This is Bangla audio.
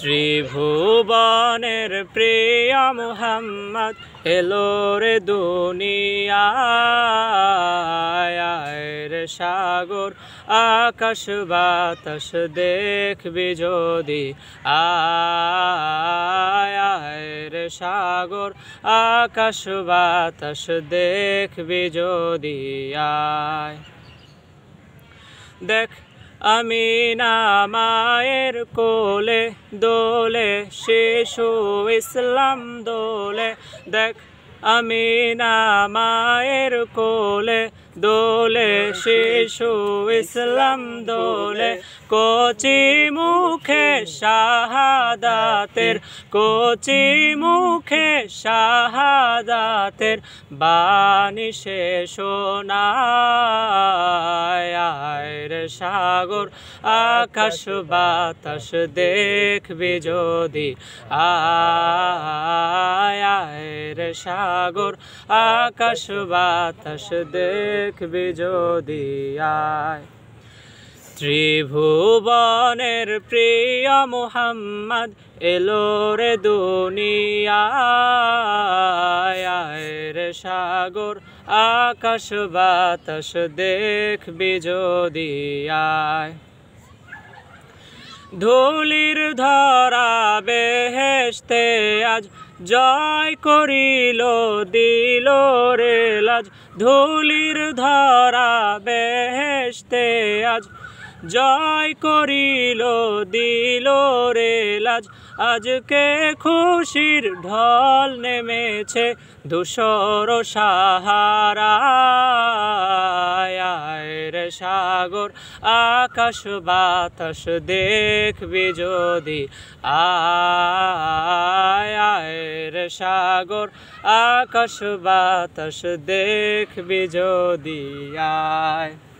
ত্রিভুবনের প্রিয়া মোহাম্মদ এলো রে দুনিয়ায় সাগর আকাশ বাতাস দেখবি যদি আয়ের সাগর আকাশ বাতাস দেখবি যদি আয় দেখ না মায়ের কোলে দোলে শিশু ইসলাম দোলে দেখ না মায়ের কোলে দোলে শিশু ইসলাম দোলে কচি মুখে শাহাদাতের কচি মুখে শাহাদাতের বাণী সে শোনা প্রেমের সাগর আকাশ বাতাস দেখবি যদি আয়ের সাগর আকাশ বাতাস দেখবি যদি আয় ত্রিভুবনের প্রিয় মোহাম্মদ রে দুনিয়া সাগর আকাশ বাতাস দেখবি যদি আয় ধুলির ধরা বেহেস্তে আজ জয় করিল দিল রে লাজ ধুলির ধরা বেহেস্তে আজ জয় করিল দিল রে লাজ আজকে খুশির ঢল নেমেছে দুশোর সাহারায়ের সাগর আকাশ বাতাস দেখবি যদি আয়ের সাগর আকাশ বাতাস দেখবি যদি আয়